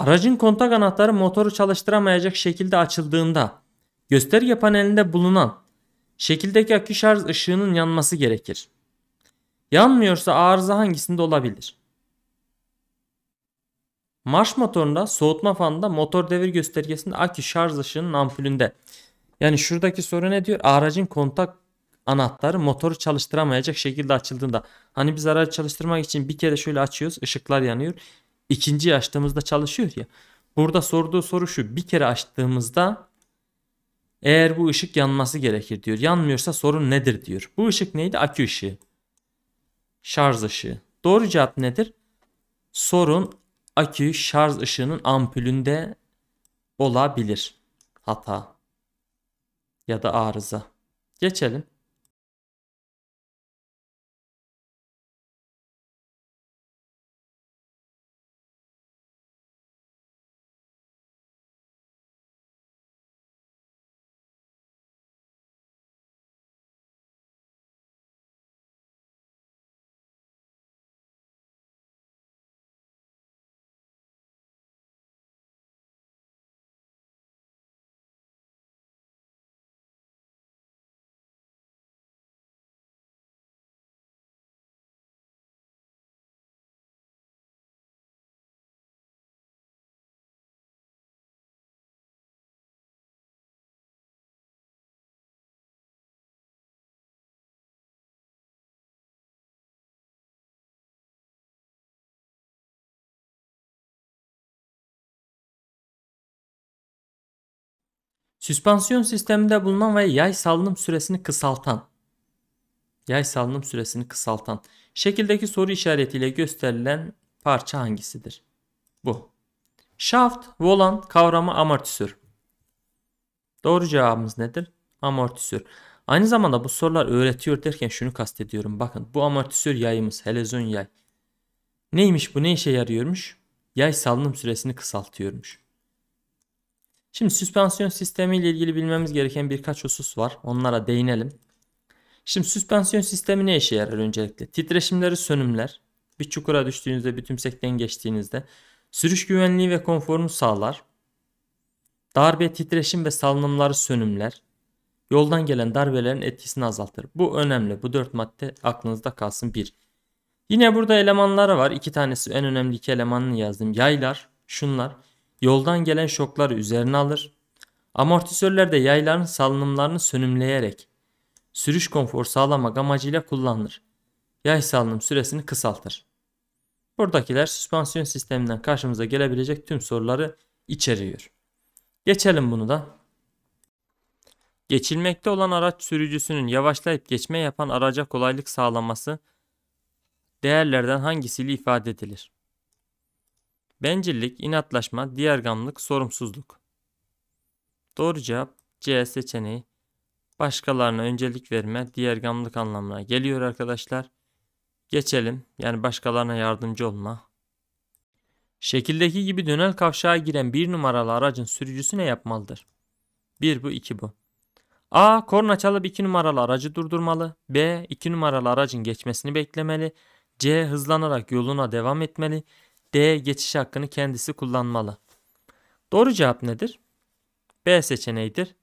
Aracın kontak anahtarı motoru çalıştıramayacak şekilde açıldığında gösterge panelinde bulunan şekildeki akü şarj ışığının yanması gerekir. Yanmıyorsa arıza hangisinde olabilir? Marş motorunda soğutma fanında motor devir göstergesinde akü şarj ışığının ampulünde. Yani şuradaki soru ne diyor? Aracın kontak anahtarı motoru çalıştıramayacak şekilde açıldığında. Hani biz aracı çalıştırmak için bir kere şöyle açıyoruz ışıklar yanıyor ikinciyi açtığımızda çalışıyor ya. Burada sorduğu soru şu. Bir kere açtığımızda eğer bu ışık yanması gerekir diyor. Yanmıyorsa sorun nedir diyor. Bu ışık neydi? Akü ışığı. Şarj ışığı. Doğru cevap nedir? Sorun akü şarj ışığının ampulünde olabilir. Hata ya da arıza. Geçelim. Süspansiyon sisteminde bulunan ve yay salınım süresini kısaltan yay salınım süresini kısaltan şekildeki soru işaretiyle gösterilen parça hangisidir? Bu. Shaft, volan kavramı amortisör. Doğru cevabımız nedir? Amortisör. Aynı zamanda bu sorular öğretiyor derken şunu kastediyorum. Bakın bu amortisör yayımız helezon yay. Neymiş bu ne işe yarıyormuş? Yay salınım süresini kısaltıyormuş. Şimdi süspansiyon sistemi ile ilgili bilmemiz gereken birkaç husus var. Onlara değinelim. Şimdi süspansiyon sistemi ne işe yarar öncelikle? Titreşimleri sönümler. Bir çukura düştüğünüzde, bir tümsekten geçtiğinizde sürüş güvenliği ve konforunu sağlar. Darbe, titreşim ve salınımları sönümler. Yoldan gelen darbelerin etkisini azaltır. Bu önemli. Bu dört madde aklınızda kalsın. Bir. Yine burada elemanları var. İki tanesi en önemli iki elemanını yazdım. Yaylar, şunlar yoldan gelen şokları üzerine alır. Amortisörler de yayların salınımlarını sönümleyerek sürüş konfor sağlamak amacıyla kullanılır. Yay salınım süresini kısaltır. Buradakiler süspansiyon sisteminden karşımıza gelebilecek tüm soruları içeriyor. Geçelim bunu da. Geçilmekte olan araç sürücüsünün yavaşlayıp geçme yapan araca kolaylık sağlaması değerlerden hangisiyle ifade edilir? Bencillik, inatlaşma, diğergamlık, sorumsuzluk. Doğru cevap C seçeneği. Başkalarına öncelik verme, diğergamlık anlamına geliyor arkadaşlar. Geçelim. Yani başkalarına yardımcı olma. Şekildeki gibi dönel kavşağa giren bir numaralı aracın sürücüsü ne yapmalıdır? 1 bu 2 bu. A. Korna çalıp 2 numaralı aracı durdurmalı. B. 2 numaralı aracın geçmesini beklemeli. C. Hızlanarak yoluna devam etmeli. D geçiş hakkını kendisi kullanmalı. Doğru cevap nedir? B seçeneğidir.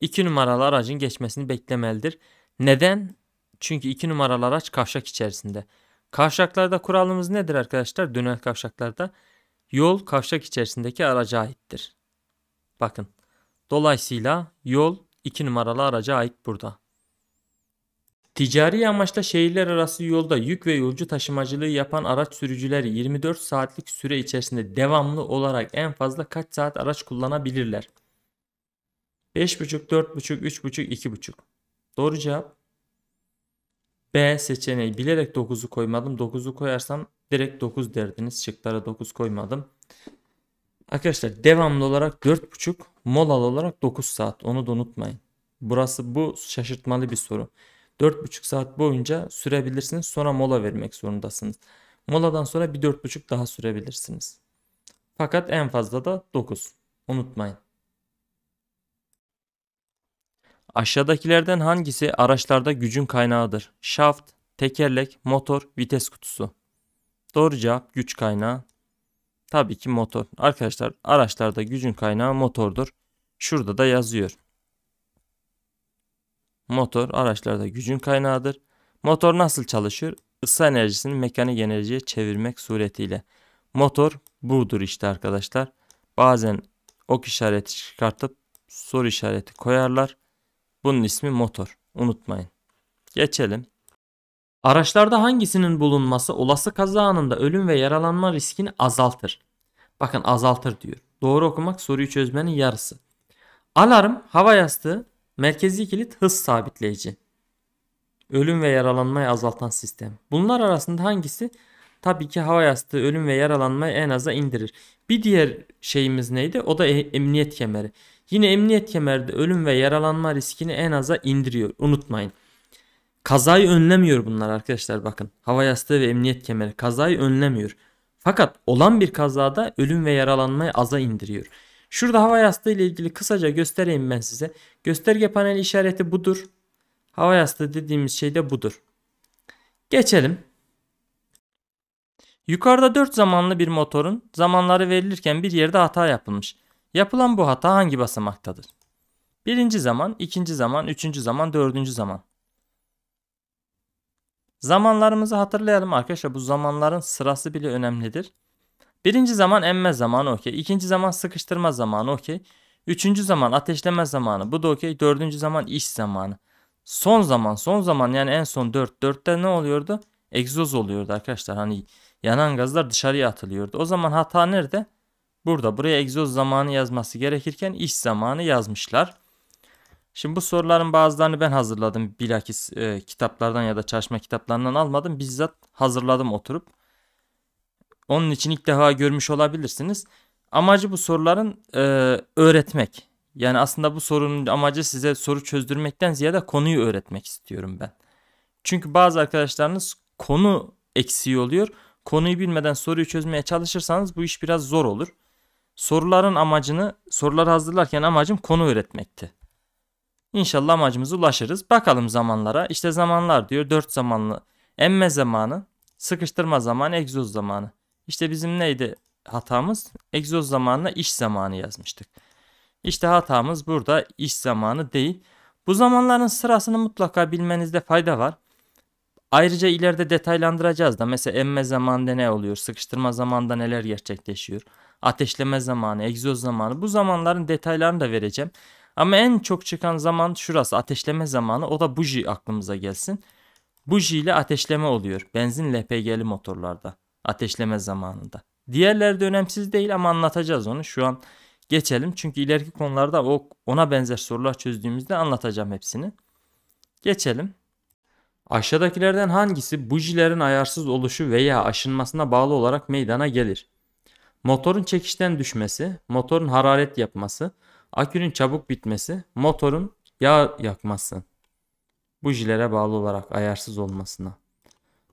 2 numaralı aracın geçmesini beklemelidir. Neden? Çünkü 2 numaralı araç kavşak içerisinde. Kavşaklarda kuralımız nedir arkadaşlar? Dönel kavşaklarda yol kavşak içerisindeki araca aittir. Bakın. Dolayısıyla yol 2 numaralı araca ait burada. Ticari amaçla şehirler arası yolda yük ve yolcu taşımacılığı yapan araç sürücüleri 24 saatlik süre içerisinde devamlı olarak en fazla kaç saat araç kullanabilirler? 5,5, 4,5, 3,5, 2,5. Doğru cevap B seçeneği. Bilerek 9'u koymadım. 9'u koyarsam direkt 9 derdiniz. Şıklara 9 koymadım. Arkadaşlar devamlı olarak 4,5 molal olarak 9 saat. Onu da unutmayın. Burası bu şaşırtmalı bir soru. 4,5 saat boyunca sürebilirsiniz. Sonra mola vermek zorundasınız. Moladan sonra bir 4,5 daha sürebilirsiniz. Fakat en fazla da 9. Unutmayın. Aşağıdakilerden hangisi araçlarda gücün kaynağıdır? Şaft, tekerlek, motor, vites kutusu. Doğru cevap güç kaynağı. Tabii ki motor. Arkadaşlar araçlarda gücün kaynağı motordur. Şurada da yazıyor. Motor araçlarda gücün kaynağıdır. Motor nasıl çalışır? Isı enerjisini mekanik enerjiye çevirmek suretiyle. Motor budur işte arkadaşlar. Bazen ok işareti çıkartıp soru işareti koyarlar. Bunun ismi motor. Unutmayın. Geçelim. Araçlarda hangisinin bulunması olası kaza anında ölüm ve yaralanma riskini azaltır? Bakın azaltır diyor. Doğru okumak soruyu çözmenin yarısı. Alarm, hava yastığı, Merkezi kilit hız sabitleyici. Ölüm ve yaralanmayı azaltan sistem. Bunlar arasında hangisi? Tabii ki hava yastığı ölüm ve yaralanmayı en aza indirir. Bir diğer şeyimiz neydi? O da e, emniyet kemeri. Yine emniyet kemeri de ölüm ve yaralanma riskini en aza indiriyor. Unutmayın. Kazayı önlemiyor bunlar arkadaşlar bakın. Hava yastığı ve emniyet kemeri kazayı önlemiyor. Fakat olan bir kazada ölüm ve yaralanmayı aza indiriyor. Şurada hava yastığı ile ilgili kısaca göstereyim ben size. Gösterge paneli işareti budur. Hava yastığı dediğimiz şey de budur. Geçelim. Yukarıda 4 zamanlı bir motorun zamanları verilirken bir yerde hata yapılmış. Yapılan bu hata hangi basamaktadır? Birinci zaman, ikinci zaman, üçüncü zaman, dördüncü zaman. Zamanlarımızı hatırlayalım arkadaşlar. Bu zamanların sırası bile önemlidir. Birinci zaman emme zamanı okey. İkinci zaman sıkıştırma zamanı okey. Üçüncü zaman ateşleme zamanı. Bu da okey. Dördüncü zaman iş zamanı. Son zaman son zaman yani en son 4. 4'te ne oluyordu? Egzoz oluyordu arkadaşlar. Hani yanan gazlar dışarıya atılıyordu. O zaman hata nerede? Burada buraya egzoz zamanı yazması gerekirken iş zamanı yazmışlar. Şimdi bu soruların bazılarını ben hazırladım. Bilakis e, kitaplardan ya da çalışma kitaplarından almadım. Bizzat hazırladım oturup. Onun için ilk defa görmüş olabilirsiniz. Amacı bu soruların e, öğretmek. Yani aslında bu sorunun amacı size soru çözdürmekten ziyade konuyu öğretmek istiyorum ben. Çünkü bazı arkadaşlarınız konu eksiği oluyor. Konuyu bilmeden soruyu çözmeye çalışırsanız bu iş biraz zor olur. Soruların amacını, sorular hazırlarken amacım konu öğretmekti. İnşallah amacımıza ulaşırız. Bakalım zamanlara. İşte zamanlar diyor. Dört zamanlı emme zamanı, sıkıştırma zamanı, egzoz zamanı. İşte bizim neydi hatamız? Egzoz zamanına iş zamanı yazmıştık. İşte hatamız burada iş zamanı değil. Bu zamanların sırasını mutlaka bilmenizde fayda var. Ayrıca ileride detaylandıracağız da mesela emme zamanında ne oluyor, sıkıştırma zamanında neler gerçekleşiyor, ateşleme zamanı, egzoz zamanı bu zamanların detaylarını da vereceğim. Ama en çok çıkan zaman şurası ateşleme zamanı o da buji aklımıza gelsin. Buji ile ateşleme oluyor benzin LPG'li motorlarda ateşleme zamanında. Diğerleri de önemsiz değil ama anlatacağız onu. Şu an geçelim çünkü ileriki konularda o ona benzer sorular çözdüğümüzde anlatacağım hepsini. Geçelim. Aşağıdakilerden hangisi bujilerin ayarsız oluşu veya aşınmasına bağlı olarak meydana gelir? Motorun çekişten düşmesi, motorun hararet yapması, akünün çabuk bitmesi, motorun yağ yakması. Bujilere bağlı olarak ayarsız olmasına.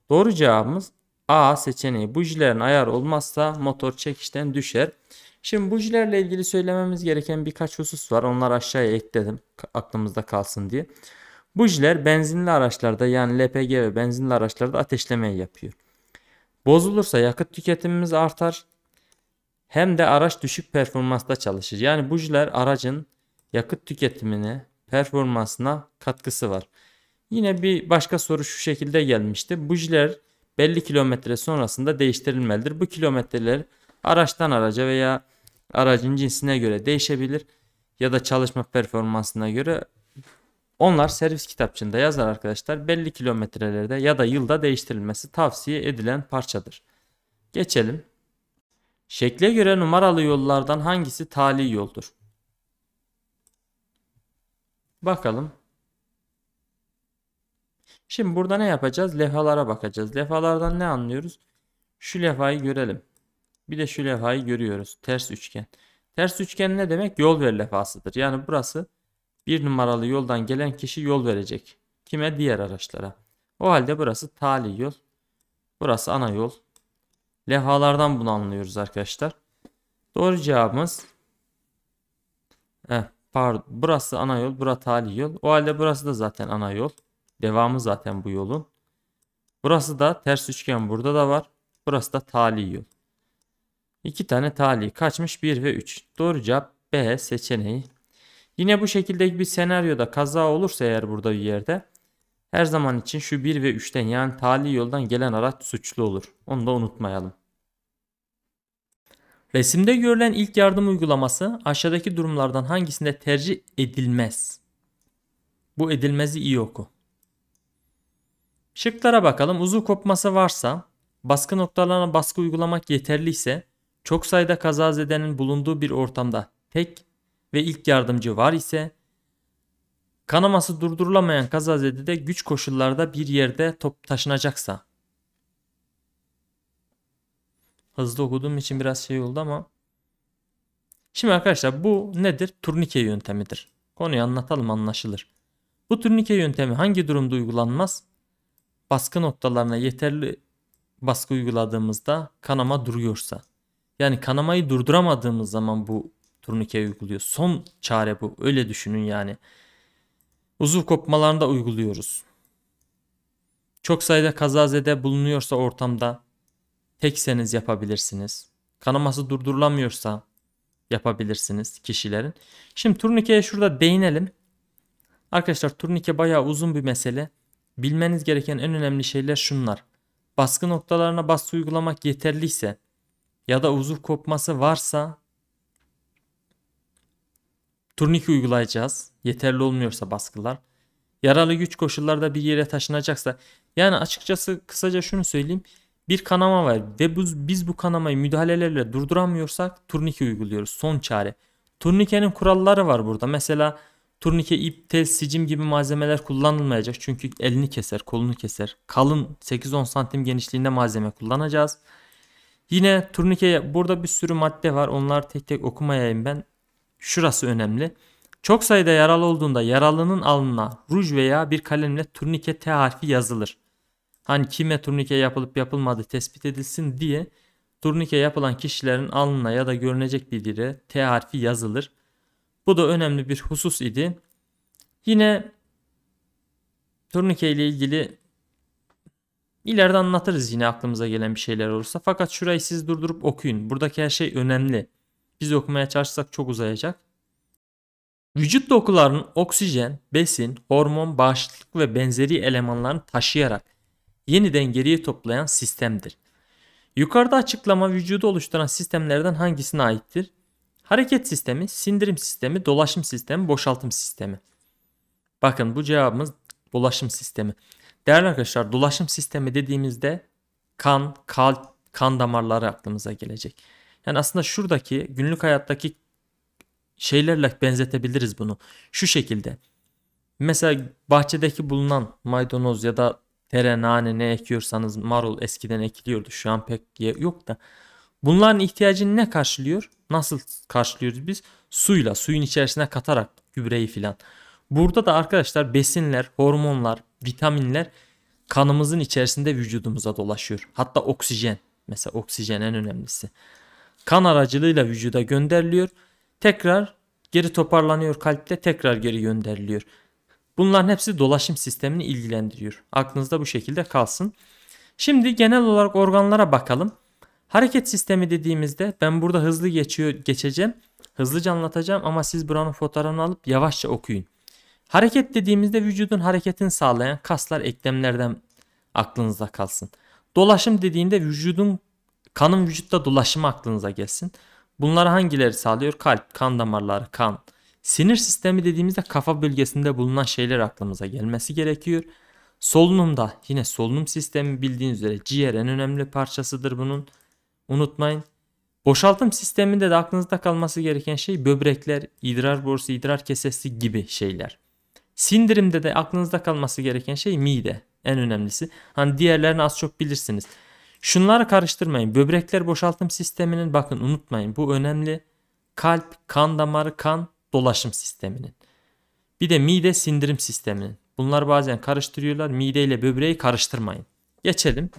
Doğru cevabımız A seçeneği bujilerin ayar olmazsa motor çekişten düşer. Şimdi bujilerle ilgili söylememiz gereken birkaç husus var. Onları aşağıya ekledim aklımızda kalsın diye. Bujiler benzinli araçlarda yani LPG ve benzinli araçlarda ateşlemeyi yapıyor. Bozulursa yakıt tüketimimiz artar. Hem de araç düşük performansta çalışır. Yani bujiler aracın yakıt tüketimine performansına katkısı var. Yine bir başka soru şu şekilde gelmişti. Bujiler belli kilometre sonrasında değiştirilmelidir. Bu kilometreler araçtan araca veya aracın cinsine göre değişebilir ya da çalışma performansına göre onlar servis kitapçığında yazar arkadaşlar. Belli kilometrelerde ya da yılda değiştirilmesi tavsiye edilen parçadır. Geçelim. Şekle göre numaralı yollardan hangisi tali yoldur? Bakalım. Şimdi burada ne yapacağız? Levhalara bakacağız. Levhalardan ne anlıyoruz? Şu levhayı görelim. Bir de şu levhayı görüyoruz. Ters üçgen. Ters üçgen ne demek? Yol ver levhasıdır. Yani burası bir numaralı yoldan gelen kişi yol verecek. Kime? Diğer araçlara. O halde burası tali yol. Burası ana yol. Levhalardan bunu anlıyoruz arkadaşlar. Doğru cevabımız Heh, pardon. Burası ana yol. Burası tali yol. O halde burası da zaten ana yol. Devamı zaten bu yolun. Burası da ters üçgen burada da var. Burası da tali yol. İki tane tali kaçmış 1 ve 3. Doğru cevap B seçeneği. Yine bu şekildeki bir senaryoda kaza olursa eğer burada bir yerde her zaman için şu 1 ve 3'ten yani tali yoldan gelen araç suçlu olur. Onu da unutmayalım. Resimde görülen ilk yardım uygulaması aşağıdaki durumlardan hangisinde tercih edilmez? Bu edilmezi iyi oku. Şıklara bakalım. Uzun kopması varsa, baskı noktalarına baskı uygulamak yeterliyse, çok sayıda kazazedenin bulunduğu bir ortamda tek ve ilk yardımcı var ise, kanaması durdurulamayan kazazede de güç koşullarda bir yerde top taşınacaksa. Hızlı okuduğum için biraz şey oldu ama. Şimdi arkadaşlar bu nedir? Turnike yöntemidir. Konuyu anlatalım anlaşılır. Bu turnike yöntemi hangi durumda uygulanmaz? baskı noktalarına yeterli baskı uyguladığımızda kanama duruyorsa yani kanamayı durduramadığımız zaman bu turnike uyguluyor. Son çare bu. Öyle düşünün yani. Uzuv kopmalarında uyguluyoruz. Çok sayıda kazazede bulunuyorsa ortamda tekseniz yapabilirsiniz. Kanaması durdurulamıyorsa yapabilirsiniz kişilerin. Şimdi turnikeye şurada değinelim. Arkadaşlar turnike bayağı uzun bir mesele. Bilmeniz gereken en önemli şeyler şunlar. Baskı noktalarına baskı uygulamak yeterliyse ya da uzuv kopması varsa turnike uygulayacağız. Yeterli olmuyorsa baskılar. Yaralı güç koşullarda bir yere taşınacaksa yani açıkçası kısaca şunu söyleyeyim. Bir kanama var ve biz, biz bu kanamayı müdahalelerle durduramıyorsak turnike uyguluyoruz. Son çare. Turnikenin kuralları var burada. Mesela Turnike, ip, tel, sicim gibi malzemeler kullanılmayacak çünkü elini keser, kolunu keser. Kalın 8-10 santim genişliğinde malzeme kullanacağız. Yine turnike burada bir sürü madde var. Onlar tek tek okumayayım ben. Şurası önemli. Çok sayıda yaralı olduğunda yaralının alnına ruj veya bir kalemle turnike T harfi yazılır. Hani kime turnike yapılıp yapılmadı tespit edilsin diye turnike yapılan kişilerin alnına ya da görünecek bir yere T harfi yazılır. Bu da önemli bir husus idi. Yine turnike ile ilgili ileride anlatırız yine aklımıza gelen bir şeyler olursa. Fakat şurayı siz durdurup okuyun. Buradaki her şey önemli. Biz okumaya çalışsak çok uzayacak. Vücut dokularının oksijen, besin, hormon, bağışıklık ve benzeri elemanlarını taşıyarak yeniden geriye toplayan sistemdir. Yukarıda açıklama vücudu oluşturan sistemlerden hangisine aittir? Hareket sistemi, sindirim sistemi, dolaşım sistemi, boşaltım sistemi. Bakın bu cevabımız dolaşım sistemi. Değerli arkadaşlar dolaşım sistemi dediğimizde kan, kalp, kan damarları aklımıza gelecek. Yani aslında şuradaki günlük hayattaki şeylerle benzetebiliriz bunu. Şu şekilde. Mesela bahçedeki bulunan maydanoz ya da tere, nane ne ekiyorsanız marul eskiden ekiliyordu. Şu an pek yok da. Bunların ihtiyacını ne karşılıyor? Nasıl karşılıyoruz biz? Suyla, suyun içerisine katarak gübreyi filan. Burada da arkadaşlar besinler, hormonlar, vitaminler kanımızın içerisinde vücudumuza dolaşıyor. Hatta oksijen. Mesela oksijen en önemlisi. Kan aracılığıyla vücuda gönderiliyor. Tekrar geri toparlanıyor kalpte tekrar geri gönderiliyor. Bunların hepsi dolaşım sistemini ilgilendiriyor. Aklınızda bu şekilde kalsın. Şimdi genel olarak organlara bakalım. Hareket sistemi dediğimizde ben burada hızlı geçiyor geçeceğim. Hızlıca anlatacağım ama siz buranın fotoğrafını alıp yavaşça okuyun. Hareket dediğimizde vücudun hareketini sağlayan kaslar, eklemlerden aklınızda kalsın. Dolaşım dediğinde vücudun kanın vücutta dolaşımı aklınıza gelsin. Bunları hangileri sağlıyor? Kalp, kan damarları, kan. Sinir sistemi dediğimizde kafa bölgesinde bulunan şeyler aklımıza gelmesi gerekiyor. Solunumda yine solunum sistemi bildiğiniz üzere ciğer en önemli parçasıdır bunun unutmayın. Boşaltım sisteminde de aklınızda kalması gereken şey böbrekler, idrar borusu, idrar kesesi gibi şeyler. Sindirimde de aklınızda kalması gereken şey mide. En önemlisi. Hani diğerlerini az çok bilirsiniz. Şunları karıştırmayın. Böbrekler boşaltım sisteminin bakın unutmayın bu önemli. Kalp, kan damarı, kan dolaşım sisteminin. Bir de mide sindirim sisteminin. Bunlar bazen karıştırıyorlar. Mide ile böbreği karıştırmayın. Geçelim.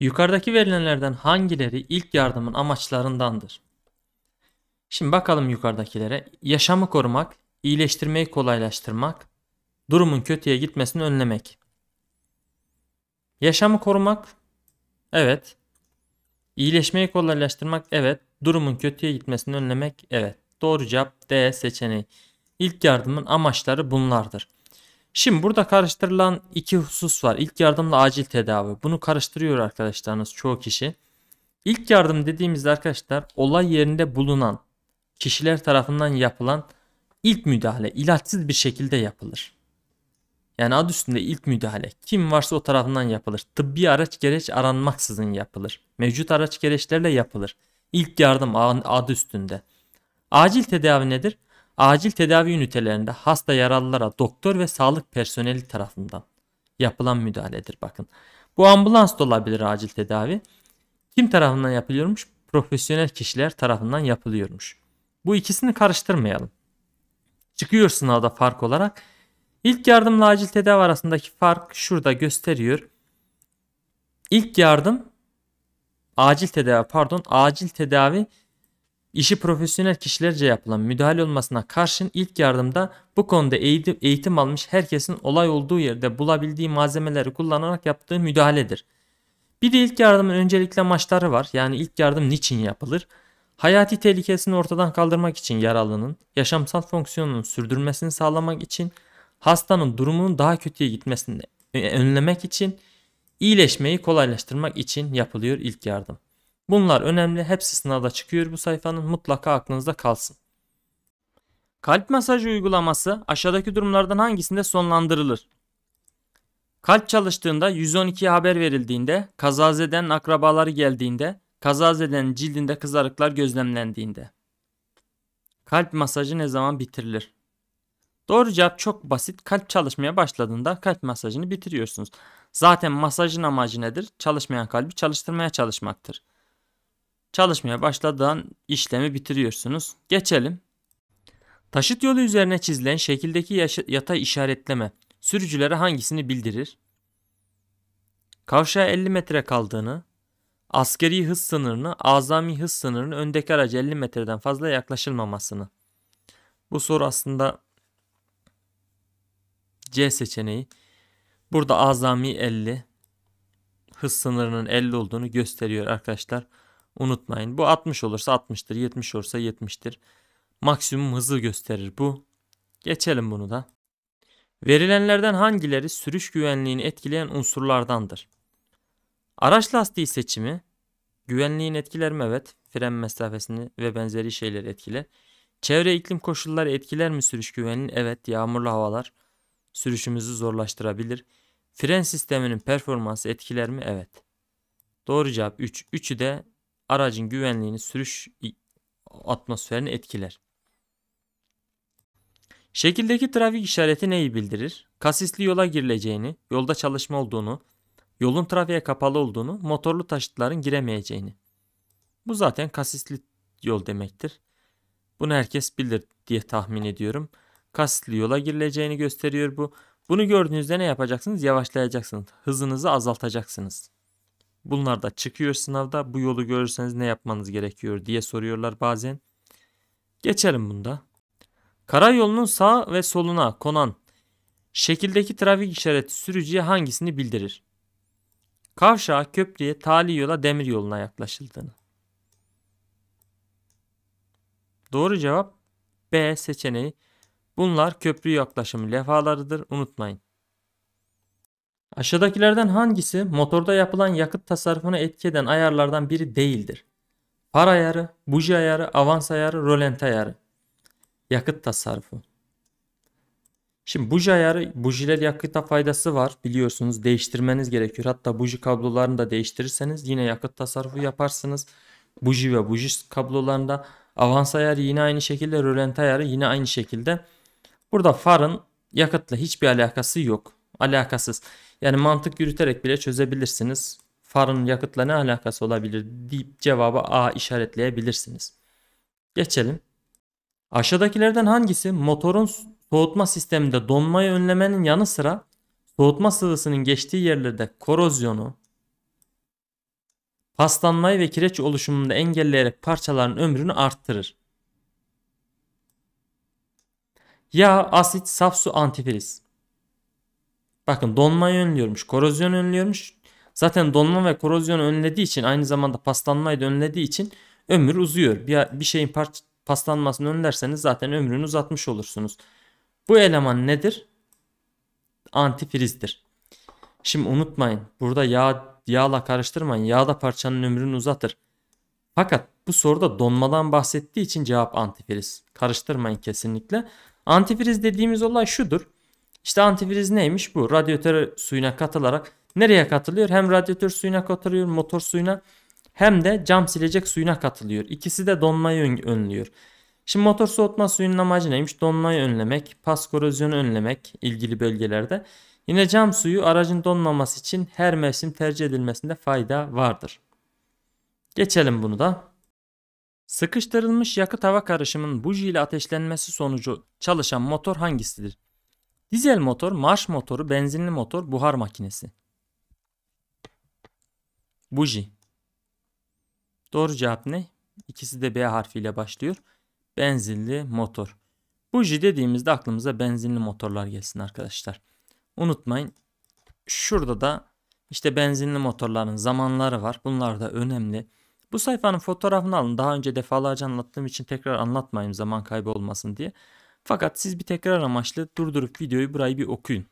Yukarıdaki verilenlerden hangileri ilk yardımın amaçlarındandır? Şimdi bakalım yukarıdakilere. Yaşamı korumak, iyileştirmeyi kolaylaştırmak, durumun kötüye gitmesini önlemek. Yaşamı korumak, evet. İyileşmeyi kolaylaştırmak, evet. Durumun kötüye gitmesini önlemek, evet. Doğru cevap D seçeneği. İlk yardımın amaçları bunlardır. Şimdi burada karıştırılan iki husus var. İlk yardımla acil tedavi. Bunu karıştırıyor arkadaşlarınız çoğu kişi. İlk yardım dediğimizde arkadaşlar olay yerinde bulunan kişiler tarafından yapılan ilk müdahale ilaçsız bir şekilde yapılır. Yani adı üstünde ilk müdahale kim varsa o tarafından yapılır. Tıbbi araç gereç aranmaksızın yapılır. Mevcut araç gereçlerle yapılır. İlk yardım adı üstünde. Acil tedavi nedir? acil tedavi ünitelerinde hasta yaralılara doktor ve sağlık personeli tarafından yapılan müdahaledir bakın. Bu ambulans da olabilir acil tedavi. Kim tarafından yapılıyormuş? Profesyonel kişiler tarafından yapılıyormuş. Bu ikisini karıştırmayalım. Çıkıyor sınavda fark olarak. İlk yardımla acil tedavi arasındaki fark şurada gösteriyor. İlk yardım acil tedavi pardon acil tedavi İşi profesyonel kişilerce yapılan müdahale olmasına karşın ilk yardımda bu konuda eğitim, eğitim almış herkesin olay olduğu yerde bulabildiği malzemeleri kullanarak yaptığı müdahaledir. Bir de ilk yardımın öncelikle amaçları var. Yani ilk yardım niçin yapılır? Hayati tehlikesini ortadan kaldırmak için yaralının, yaşamsal fonksiyonunun sürdürmesini sağlamak için, hastanın durumunun daha kötüye gitmesini önlemek için, iyileşmeyi kolaylaştırmak için yapılıyor ilk yardım. Bunlar önemli. Hepsi sınavda çıkıyor bu sayfanın. Mutlaka aklınızda kalsın. Kalp masajı uygulaması aşağıdaki durumlardan hangisinde sonlandırılır? Kalp çalıştığında 112'ye haber verildiğinde, kazazeden akrabaları geldiğinde, kazazeden cildinde kızarıklar gözlemlendiğinde. Kalp masajı ne zaman bitirilir? Doğru cevap çok basit. Kalp çalışmaya başladığında kalp masajını bitiriyorsunuz. Zaten masajın amacı nedir? Çalışmayan kalbi çalıştırmaya çalışmaktır çalışmaya başladığın işlemi bitiriyorsunuz. Geçelim. Taşıt yolu üzerine çizilen şekildeki yatay işaretleme sürücülere hangisini bildirir? Kavşağa 50 metre kaldığını, askeri hız sınırını, azami hız sınırını öndeki araca 50 metreden fazla yaklaşılmamasını. Bu soru aslında C seçeneği. Burada azami 50, hız sınırının 50 olduğunu gösteriyor arkadaşlar. Unutmayın. Bu 60 olursa 60'tır. 70 olursa 70'tir. Maksimum hızı gösterir bu. Geçelim bunu da. Verilenlerden hangileri sürüş güvenliğini etkileyen unsurlardandır? Araç lastiği seçimi güvenliğin etkiler mi? Evet. Fren mesafesini ve benzeri şeyleri etkiler. Çevre iklim koşulları etkiler mi sürüş güvenliğini? Evet. Yağmurlu havalar sürüşümüzü zorlaştırabilir. Fren sisteminin performansı etkiler mi? Evet. Doğru cevap 3. 3'ü de aracın güvenliğini, sürüş atmosferini etkiler. Şekildeki trafik işareti neyi bildirir? Kasisli yola girileceğini, yolda çalışma olduğunu, yolun trafiğe kapalı olduğunu, motorlu taşıtların giremeyeceğini. Bu zaten kasisli yol demektir. Bunu herkes bilir diye tahmin ediyorum. Kasisli yola girileceğini gösteriyor bu. Bunu gördüğünüzde ne yapacaksınız? Yavaşlayacaksınız. Hızınızı azaltacaksınız. Bunlar da çıkıyor sınavda. Bu yolu görürseniz ne yapmanız gerekiyor diye soruyorlar bazen. Geçelim bunda. Karayolunun sağ ve soluna konan şekildeki trafik işareti sürücüye hangisini bildirir? Kavşağa, köprüye, tali yola, demir yoluna yaklaşıldığını. Doğru cevap B seçeneği. Bunlar köprü yaklaşımı levhalarıdır. Unutmayın. Aşağıdakilerden hangisi motorda yapılan yakıt tasarrufuna etki eden ayarlardan biri değildir? Far ayarı, buji ayarı, avans ayarı, rölente ayarı. Yakıt tasarrufu. Şimdi buji ayarı, bujiler yakıta faydası var biliyorsunuz değiştirmeniz gerekiyor. Hatta buji kablolarını da değiştirirseniz yine yakıt tasarrufu yaparsınız. Buji ve buji kablolarında avans ayarı yine aynı şekilde, rölente ayarı yine aynı şekilde. Burada farın yakıtla hiçbir alakası yok. Alakasız. Yani mantık yürüterek bile çözebilirsiniz. Farın yakıtla ne alakası olabilir deyip cevabı A işaretleyebilirsiniz. Geçelim. Aşağıdakilerden hangisi motorun soğutma sisteminde donmayı önlemenin yanı sıra soğutma sıvısının geçtiği yerlerde korozyonu, paslanmayı ve kireç oluşumunu engelleyerek parçaların ömrünü arttırır. Ya asit, saf su, antifriz. Bakın donmayı önlüyormuş, korozyon önlüyormuş. Zaten donma ve korozyon önlediği için aynı zamanda paslanmayı da önlediği için ömür uzuyor. Bir, bir şeyin parç, paslanmasını önlerseniz zaten ömrünü uzatmış olursunuz. Bu eleman nedir? Antifrizdir. Şimdi unutmayın burada yağ, yağla karıştırmayın. Yağ da parçanın ömrünü uzatır. Fakat bu soruda donmadan bahsettiği için cevap antifriz. Karıştırmayın kesinlikle. Antifriz dediğimiz olay şudur. İşte antifriz neymiş bu? Radyatör suyuna katılarak nereye katılıyor? Hem radyatör suyuna katılıyor, motor suyuna hem de cam silecek suyuna katılıyor. İkisi de donmayı önlüyor. Şimdi motor soğutma suyunun amacı neymiş? Donmayı önlemek, pas korozyonu önlemek ilgili bölgelerde. Yine cam suyu aracın donmaması için her mevsim tercih edilmesinde fayda vardır. Geçelim bunu da. Sıkıştırılmış yakıt hava karışımının buji ile ateşlenmesi sonucu çalışan motor hangisidir? Dizel motor, marş motoru, benzinli motor, buhar makinesi. Buji. Doğru cevap ne? İkisi de B harfiyle başlıyor. Benzinli motor. Buji dediğimizde aklımıza benzinli motorlar gelsin arkadaşlar. Unutmayın. Şurada da işte benzinli motorların zamanları var. Bunlar da önemli. Bu sayfanın fotoğrafını alın. Daha önce defalarca anlattığım için tekrar anlatmayayım zaman kaybı olmasın diye. Fakat siz bir tekrar amaçlı durdurup videoyu burayı bir okuyun.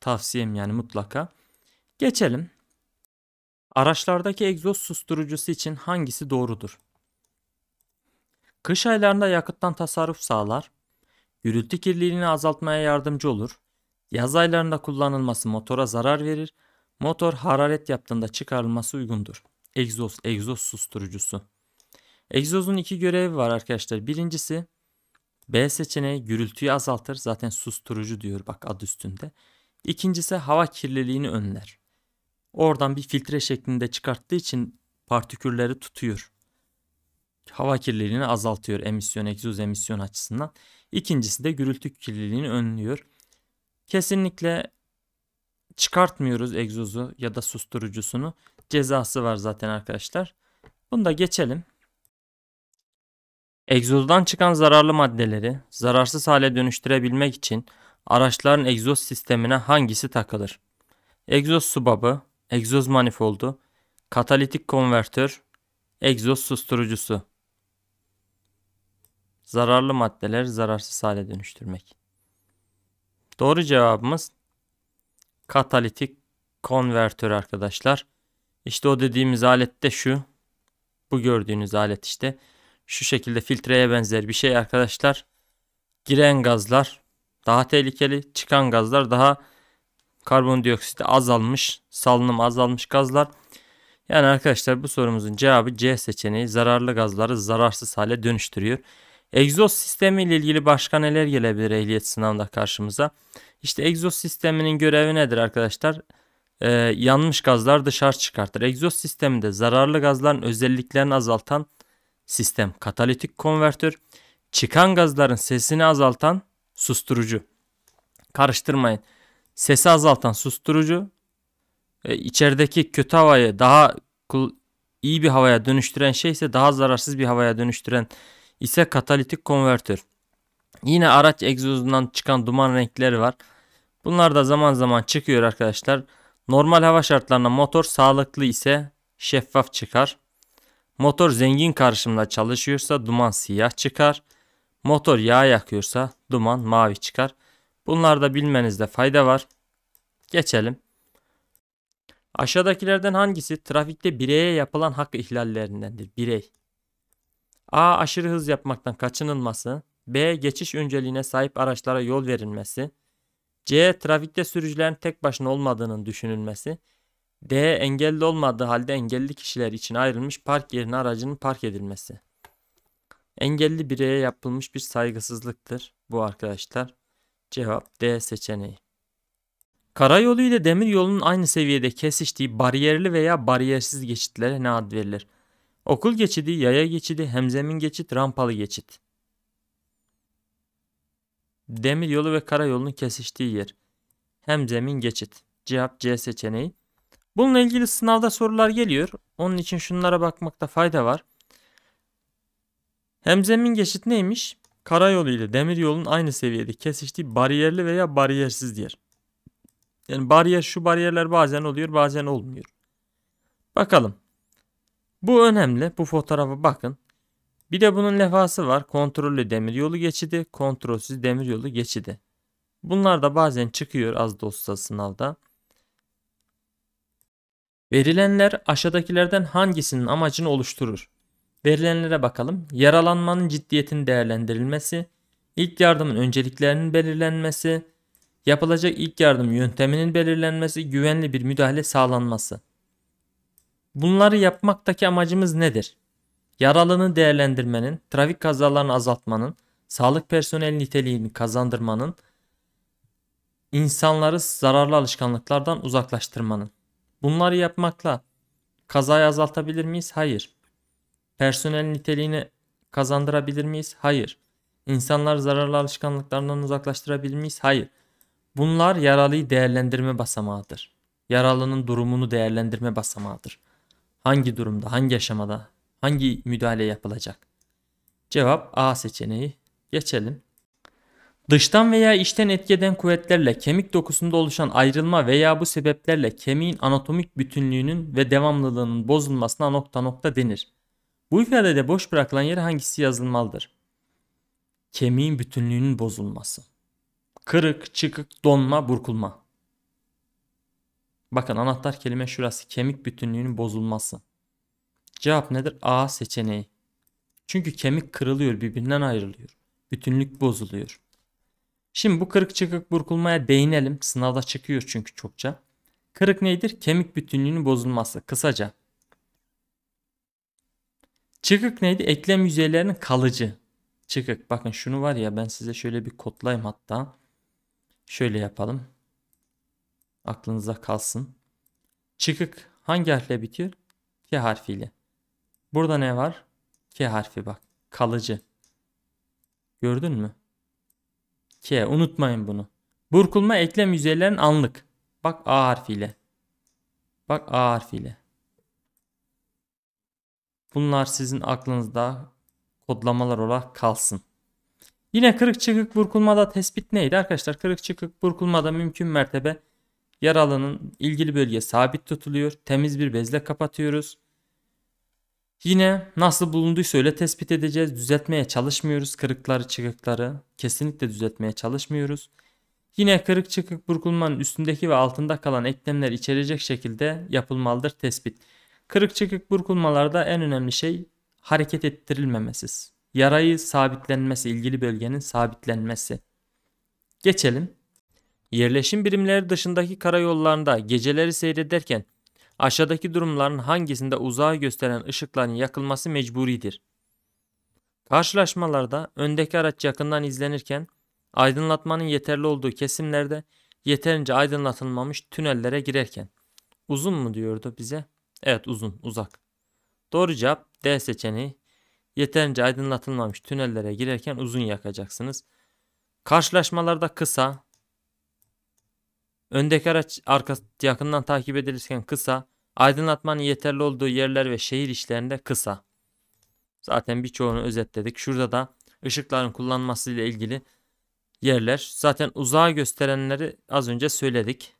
Tavsiyem yani mutlaka. Geçelim. Araçlardaki egzoz susturucusu için hangisi doğrudur? Kış aylarında yakıttan tasarruf sağlar, gürültü kirliliğini azaltmaya yardımcı olur, yaz aylarında kullanılması motora zarar verir, motor hararet yaptığında çıkarılması uygundur. Egzoz, egzoz susturucusu. Egzozun iki görevi var arkadaşlar. Birincisi B seçeneği gürültüyü azaltır. Zaten susturucu diyor bak adı üstünde. İkincisi hava kirliliğini önler. Oradan bir filtre şeklinde çıkarttığı için partikülleri tutuyor. Hava kirliliğini azaltıyor emisyon, egzoz emisyon açısından. İkincisi de gürültü kirliliğini önlüyor. Kesinlikle çıkartmıyoruz egzozu ya da susturucusunu. Cezası var zaten arkadaşlar. Bunu da geçelim. Egzozdan çıkan zararlı maddeleri zararsız hale dönüştürebilmek için araçların egzoz sistemine hangisi takılır? Egzoz subabı, egzoz manifoldu, katalitik konvertör, egzoz susturucusu. Zararlı maddeler zararsız hale dönüştürmek. Doğru cevabımız katalitik konvertör arkadaşlar. İşte o dediğimiz alet de şu. Bu gördüğünüz alet işte şu şekilde filtreye benzer bir şey arkadaşlar. Giren gazlar daha tehlikeli, çıkan gazlar daha karbondioksit azalmış, salınım azalmış gazlar. Yani arkadaşlar bu sorumuzun cevabı C seçeneği zararlı gazları zararsız hale dönüştürüyor. Egzoz sistemi ile ilgili başka neler gelebilir ehliyet sınavında karşımıza? İşte egzoz sisteminin görevi nedir arkadaşlar? Ee, yanmış gazlar dışarı çıkartır. Egzoz sisteminde zararlı gazların özelliklerini azaltan sistem katalitik konvertör, çıkan gazların sesini azaltan susturucu. Karıştırmayın. Sesi azaltan susturucu, e, içerideki kötü havayı daha iyi bir havaya dönüştüren şey ise daha zararsız bir havaya dönüştüren ise katalitik konvertör. Yine araç egzozundan çıkan duman renkleri var. Bunlar da zaman zaman çıkıyor arkadaşlar. Normal hava şartlarında motor sağlıklı ise şeffaf çıkar. Motor zengin karışımda çalışıyorsa duman siyah çıkar. Motor yağ yakıyorsa duman mavi çıkar. Bunlarda bilmenizde fayda var. Geçelim. Aşağıdakilerden hangisi trafikte bireye yapılan hak ihlallerindendir? Birey. A. Aşırı hız yapmaktan kaçınılması. B. Geçiş önceliğine sahip araçlara yol verilmesi. C. Trafikte sürücülerin tek başına olmadığının düşünülmesi. D. Engelli olmadığı halde engelli kişiler için ayrılmış park yerine aracının park edilmesi. Engelli bireye yapılmış bir saygısızlıktır bu arkadaşlar. Cevap D seçeneği. Karayolu ile demir yolunun aynı seviyede kesiştiği bariyerli veya bariyersiz geçitlere ne ad verilir? Okul geçidi, yaya geçidi, hemzemin geçit, rampalı geçit. Demir yolu ve karayolunun kesiştiği yer. Hemzemin geçit. Cevap C seçeneği. Bununla ilgili sınavda sorular geliyor. Onun için şunlara bakmakta fayda var. Hemzemin geçit neymiş? Karayolu ile demiryolun aynı seviyede kesiştiği bariyerli veya bariyersiz yer. Yani bariyer şu bariyerler bazen oluyor bazen olmuyor. Bakalım. Bu önemli. Bu fotoğrafa bakın. Bir de bunun lefası var. Kontrollü demiryolu geçidi, kontrolsüz demiryolu geçidi. Bunlar da bazen çıkıyor az da olsa sınavda. Verilenler aşağıdakilerden hangisinin amacını oluşturur? Verilenlere bakalım. Yaralanmanın ciddiyetinin değerlendirilmesi, ilk yardımın önceliklerinin belirlenmesi, yapılacak ilk yardım yönteminin belirlenmesi, güvenli bir müdahale sağlanması. Bunları yapmaktaki amacımız nedir? Yaralını değerlendirmenin, trafik kazalarını azaltmanın, sağlık personeli niteliğini kazandırmanın, insanları zararlı alışkanlıklardan uzaklaştırmanın. Bunları yapmakla kazayı azaltabilir miyiz? Hayır. Personel niteliğini kazandırabilir miyiz? Hayır. İnsanlar zararlı alışkanlıklarından uzaklaştırabilir miyiz? Hayır. Bunlar yaralıyı değerlendirme basamağıdır. Yaralının durumunu değerlendirme basamağıdır. Hangi durumda, hangi aşamada, hangi müdahale yapılacak? Cevap A seçeneği. Geçelim. Dıştan veya içten etkeden kuvvetlerle kemik dokusunda oluşan ayrılma veya bu sebeplerle kemiğin anatomik bütünlüğünün ve devamlılığının bozulmasına nokta nokta denir. Bu ifadede boş bırakılan yere hangisi yazılmalıdır? Kemiğin bütünlüğünün bozulması. Kırık, çıkık, donma, burkulma. Bakın anahtar kelime şurası. Kemik bütünlüğünün bozulması. Cevap nedir? A seçeneği. Çünkü kemik kırılıyor, birbirinden ayrılıyor. Bütünlük bozuluyor. Şimdi bu kırık çıkık burkulmaya değinelim. Sınavda çıkıyor çünkü çokça. Kırık nedir? Kemik bütünlüğünün bozulması. Kısaca. Çıkık neydi? Eklem yüzeylerinin kalıcı. Çıkık. Bakın şunu var ya ben size şöyle bir kodlayayım hatta. Şöyle yapalım. Aklınıza kalsın. Çıkık hangi harfle bitiyor? K harfiyle. Burada ne var? K harfi bak. Kalıcı. Gördün mü? K. Unutmayın bunu. Burkulma eklem yüzeylerin anlık. Bak A harfiyle. Bak A harfiyle. Bunlar sizin aklınızda kodlamalar olarak kalsın. Yine kırık çıkık burkulmada tespit neydi arkadaşlar? Kırık çıkık burkulmada mümkün mertebe yaralının ilgili bölge sabit tutuluyor. Temiz bir bezle kapatıyoruz. Yine nasıl bulunduysa öyle tespit edeceğiz. Düzeltmeye çalışmıyoruz kırıkları çıkıkları. Kesinlikle düzeltmeye çalışmıyoruz. Yine kırık çıkık burkulmanın üstündeki ve altında kalan eklemler içerecek şekilde yapılmalıdır tespit. Kırık çıkık burkulmalarda en önemli şey hareket ettirilmemesiz. Yarayı sabitlenmesi, ilgili bölgenin sabitlenmesi. Geçelim. Yerleşim birimleri dışındaki karayollarında geceleri seyrederken Aşağıdaki durumların hangisinde uzağa gösteren ışıkların yakılması mecburidir? Karşılaşmalarda öndeki araç yakından izlenirken aydınlatmanın yeterli olduğu kesimlerde yeterince aydınlatılmamış tünellere girerken. Uzun mu diyordu bize? Evet uzun, uzak. Doğru cevap D seçeneği. Yeterince aydınlatılmamış tünellere girerken uzun yakacaksınız. Karşılaşmalarda kısa, Öndeki araç arkası yakından takip edilirken kısa, aydınlatmanın yeterli olduğu yerler ve şehir işlerinde kısa. Zaten birçoğunu özetledik. Şurada da ışıkların kullanması ile ilgili yerler. Zaten uzağı gösterenleri az önce söyledik.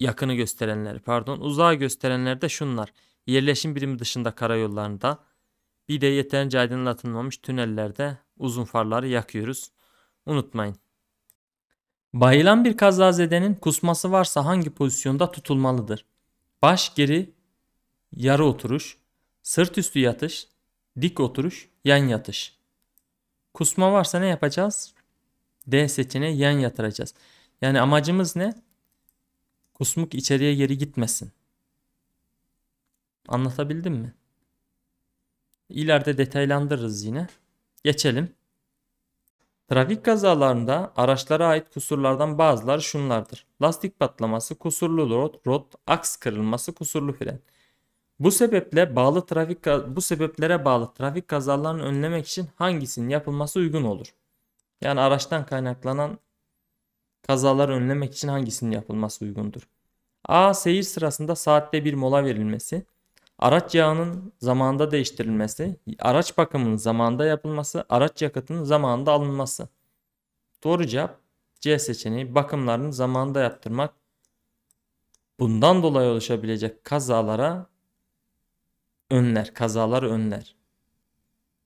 Yakını gösterenleri pardon. Uzağı gösterenler de şunlar. Yerleşim birimi dışında karayollarında bir de yeterince aydınlatılmamış tünellerde uzun farları yakıyoruz. Unutmayın. Bayılan bir kazazedenin kusması varsa hangi pozisyonda tutulmalıdır? Baş geri, yarı oturuş, sırt üstü yatış, dik oturuş, yan yatış. Kusma varsa ne yapacağız? D seçeneği yan yatıracağız. Yani amacımız ne? Kusmuk içeriye geri gitmesin. Anlatabildim mi? İleride detaylandırırız yine. Geçelim. Trafik kazalarında araçlara ait kusurlardan bazılar şunlardır. Lastik patlaması, kusurlu rot, rot, aks kırılması, kusurlu fren. Bu sebeple bağlı trafik bu sebeplere bağlı trafik kazalarını önlemek için hangisinin yapılması uygun olur? Yani araçtan kaynaklanan kazaları önlemek için hangisinin yapılması uygundur? A. Seyir sırasında saatte bir mola verilmesi. Araç yağının zamanda değiştirilmesi, araç bakımının zamanda yapılması, araç yakıtının zamanda alınması. Doğru cevap C seçeneği bakımlarını zamanda yaptırmak. Bundan dolayı oluşabilecek kazalara önler, Kazalar önler.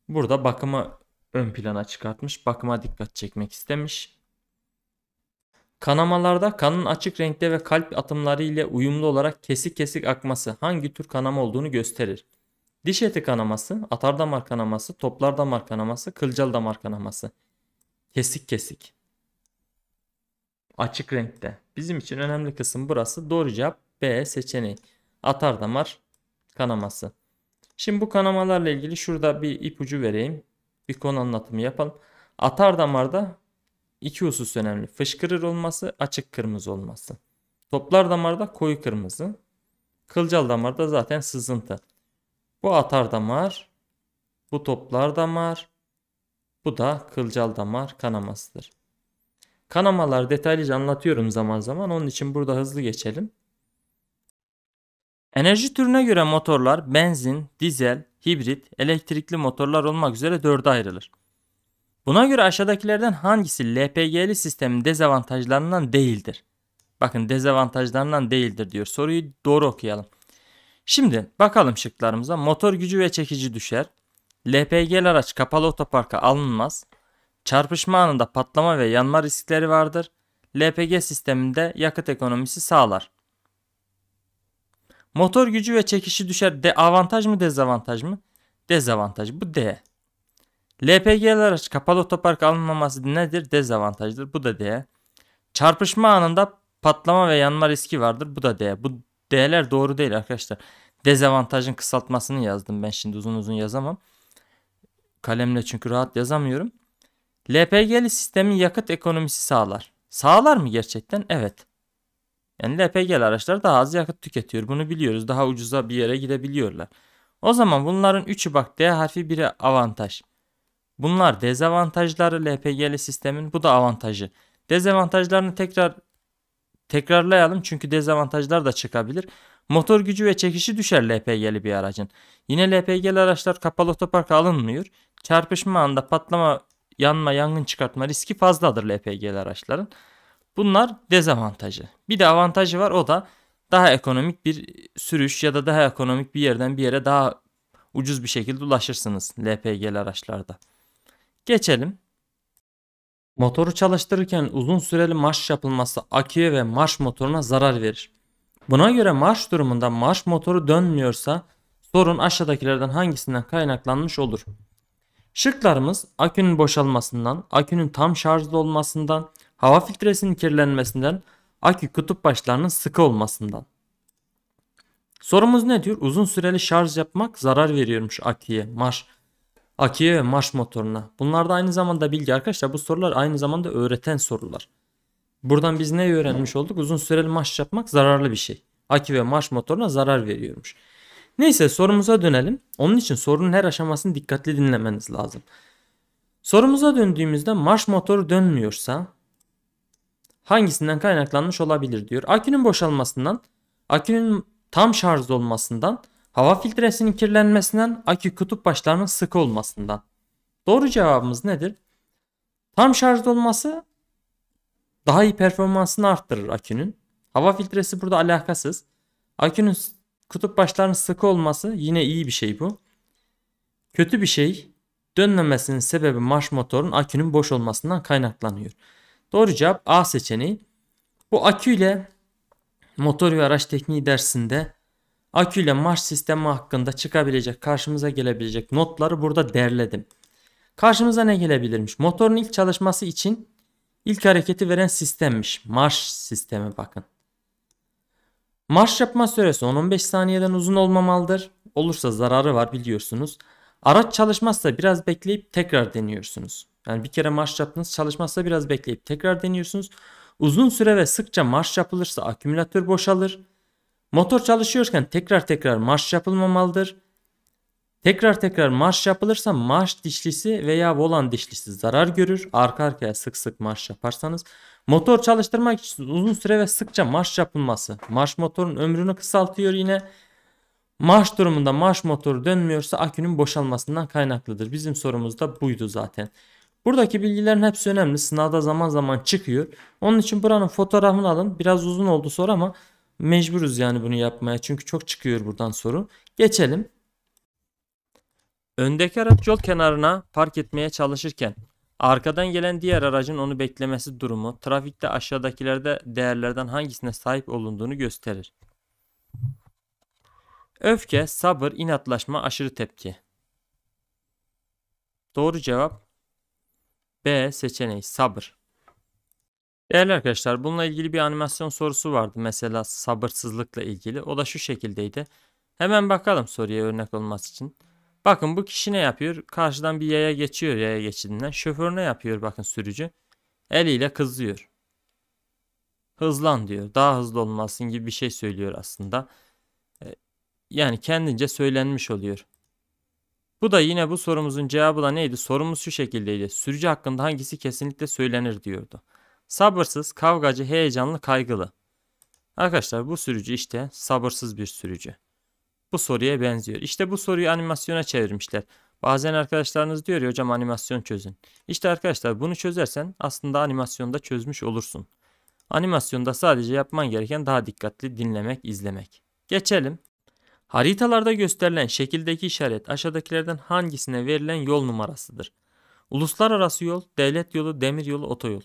Burada bakımı ön plana çıkartmış, bakıma dikkat çekmek istemiş. Kanamalarda kanın açık renkte ve kalp atımları ile uyumlu olarak kesik kesik akması hangi tür kanama olduğunu gösterir. Diş eti kanaması, atar damar kanaması, toplar damar kanaması, kılcal damar kanaması. Kesik kesik. Açık renkte. Bizim için önemli kısım burası. Doğru cevap B seçeneği. Atar damar kanaması. Şimdi bu kanamalarla ilgili şurada bir ipucu vereyim. Bir konu anlatımı yapalım. Atar damarda İki husus önemli. Fışkırır olması, açık kırmızı olması. Toplar damarda koyu kırmızı. Kılcal damarda zaten sızıntı. Bu atar damar, bu toplar damar, bu da kılcal damar kanamasıdır. Kanamalar detaylıca anlatıyorum zaman zaman. Onun için burada hızlı geçelim. Enerji türüne göre motorlar benzin, dizel, hibrit, elektrikli motorlar olmak üzere dörde ayrılır. Buna göre aşağıdakilerden hangisi LPG'li sistemin dezavantajlarından değildir? Bakın dezavantajlarından değildir diyor. Soruyu doğru okuyalım. Şimdi bakalım şıklarımıza. Motor gücü ve çekici düşer. LPG'li araç kapalı otoparka alınmaz. Çarpışma anında patlama ve yanma riskleri vardır. LPG sisteminde yakıt ekonomisi sağlar. Motor gücü ve çekişi düşer. De avantaj mı dezavantaj mı? Dezavantaj. Bu D. LPG'ler araç kapalı otopark alınmaması nedir? Dezavantajdır. Bu da D. Çarpışma anında patlama ve yanma riski vardır. Bu da D. Bu D'ler doğru değil arkadaşlar. Dezavantajın kısaltmasını yazdım ben şimdi uzun uzun yazamam. Kalemle çünkü rahat yazamıyorum. LPG'li sistemin yakıt ekonomisi sağlar. Sağlar mı gerçekten? Evet. Yani LPG'li araçlar daha az yakıt tüketiyor. Bunu biliyoruz. Daha ucuza bir yere gidebiliyorlar. O zaman bunların üçü bak D harfi biri avantaj. Bunlar dezavantajları LPG'li sistemin. Bu da avantajı. Dezavantajlarını tekrar tekrarlayalım çünkü dezavantajlar da çıkabilir. Motor gücü ve çekişi düşer LPG'li bir aracın. Yine LPG'li araçlar kapalı otoparka alınmıyor. Çarpışma anda patlama, yanma, yangın çıkartma riski fazladır LPG'li araçların. Bunlar dezavantajı. Bir de avantajı var o da daha ekonomik bir sürüş ya da daha ekonomik bir yerden bir yere daha ucuz bir şekilde ulaşırsınız LPG'li araçlarda. Geçelim. Motoru çalıştırırken uzun süreli marş yapılması aküye ve marş motoruna zarar verir. Buna göre marş durumunda marş motoru dönmüyorsa sorun aşağıdakilerden hangisinden kaynaklanmış olur? Şıklarımız akünün boşalmasından, akünün tam şarjlı olmasından, hava filtresinin kirlenmesinden, akü kutup başlarının sıkı olmasından. Sorumuz ne diyor? Uzun süreli şarj yapmak zarar veriyormuş aküye. Marş Akiye ve marş motoruna. Bunlar da aynı zamanda bilgi arkadaşlar. Bu sorular aynı zamanda öğreten sorular. Buradan biz ne öğrenmiş olduk? Uzun süreli marş yapmak zararlı bir şey. Aki ve marş motoruna zarar veriyormuş. Neyse sorumuza dönelim. Onun için sorunun her aşamasını dikkatli dinlemeniz lazım. Sorumuza döndüğümüzde marş motoru dönmüyorsa hangisinden kaynaklanmış olabilir diyor. Akünün boşalmasından, akünün tam şarj olmasından Hava filtresinin kirlenmesinden, akü kutup başlarının sıkı olmasından. Doğru cevabımız nedir? Tam şarjda olması daha iyi performansını arttırır akünün. Hava filtresi burada alakasız. Akünün kutup başlarının sıkı olması yine iyi bir şey bu. Kötü bir şey dönmemesinin sebebi marş motorun akünün boş olmasından kaynaklanıyor. Doğru cevap A seçeneği. Bu aküyle motor ve araç tekniği dersinde Akü ile marş sistemi hakkında çıkabilecek, karşımıza gelebilecek notları burada derledim. Karşımıza ne gelebilirmiş? Motorun ilk çalışması için ilk hareketi veren sistemmiş. Marş sistemi bakın. Marş yapma süresi 10-15 saniyeden uzun olmamalıdır. Olursa zararı var biliyorsunuz. Araç çalışmazsa biraz bekleyip tekrar deniyorsunuz. Yani bir kere marş yaptınız çalışmazsa biraz bekleyip tekrar deniyorsunuz. Uzun süre ve sıkça marş yapılırsa akümülatör boşalır. Motor çalışıyorken tekrar tekrar marş yapılmamalıdır. Tekrar tekrar marş yapılırsa marş dişlisi veya volan dişlisi zarar görür. Arka arkaya sık sık marş yaparsanız. Motor çalıştırmak için uzun süre ve sıkça marş yapılması. Marş motorun ömrünü kısaltıyor yine. Marş durumunda marş motoru dönmüyorsa akünün boşalmasından kaynaklıdır. Bizim sorumuz da buydu zaten. Buradaki bilgilerin hepsi önemli. Sınavda zaman zaman çıkıyor. Onun için buranın fotoğrafını alın. Biraz uzun oldu soru ama Mecburuz yani bunu yapmaya çünkü çok çıkıyor buradan soru. Geçelim. Öndeki araç yol kenarına park etmeye çalışırken arkadan gelen diğer aracın onu beklemesi durumu trafikte aşağıdakilerde değerlerden hangisine sahip olunduğunu gösterir. Öfke, sabır, inatlaşma, aşırı tepki. Doğru cevap B seçeneği sabır. Değerli arkadaşlar bununla ilgili bir animasyon sorusu vardı mesela sabırsızlıkla ilgili. O da şu şekildeydi. Hemen bakalım soruya örnek olması için. Bakın bu kişi ne yapıyor? Karşıdan bir yaya geçiyor yaya geçidinden. Şoför ne yapıyor bakın sürücü? Eliyle kızıyor. Hızlan diyor. Daha hızlı olmasın gibi bir şey söylüyor aslında. E, yani kendince söylenmiş oluyor. Bu da yine bu sorumuzun cevabı da neydi? Sorumuz şu şekildeydi. Sürücü hakkında hangisi kesinlikle söylenir diyordu. Sabırsız, kavgacı, heyecanlı, kaygılı. Arkadaşlar bu sürücü işte sabırsız bir sürücü. Bu soruya benziyor. İşte bu soruyu animasyona çevirmişler. Bazen arkadaşlarınız diyor ya hocam animasyon çözün. İşte arkadaşlar bunu çözersen aslında animasyonda çözmüş olursun. Animasyonda sadece yapman gereken daha dikkatli dinlemek, izlemek. Geçelim. Haritalarda gösterilen şekildeki işaret aşağıdakilerden hangisine verilen yol numarasıdır? Uluslararası yol, devlet yolu, demir yolu, otoyol.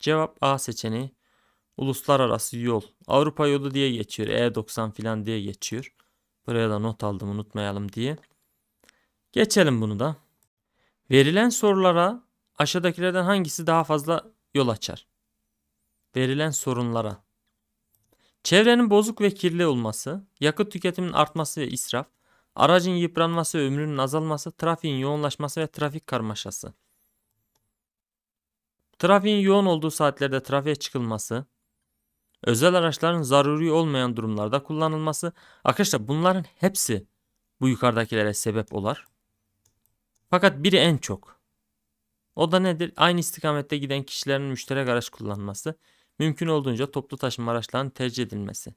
Cevap A seçeneği. Uluslararası yol. Avrupa yolu diye geçiyor. E90 filan diye geçiyor. Buraya da not aldım unutmayalım diye. Geçelim bunu da. Verilen sorulara aşağıdakilerden hangisi daha fazla yol açar? Verilen sorunlara. Çevrenin bozuk ve kirli olması, yakıt tüketiminin artması ve israf, aracın yıpranması ve ömrünün azalması, trafiğin yoğunlaşması ve trafik karmaşası. Trafiğin yoğun olduğu saatlerde trafiğe çıkılması, özel araçların zaruri olmayan durumlarda kullanılması. Arkadaşlar bunların hepsi bu yukarıdakilere sebep olar. Fakat biri en çok. O da nedir? Aynı istikamette giden kişilerin müşterek araç kullanması. Mümkün olduğunca toplu taşıma araçlarının tercih edilmesi.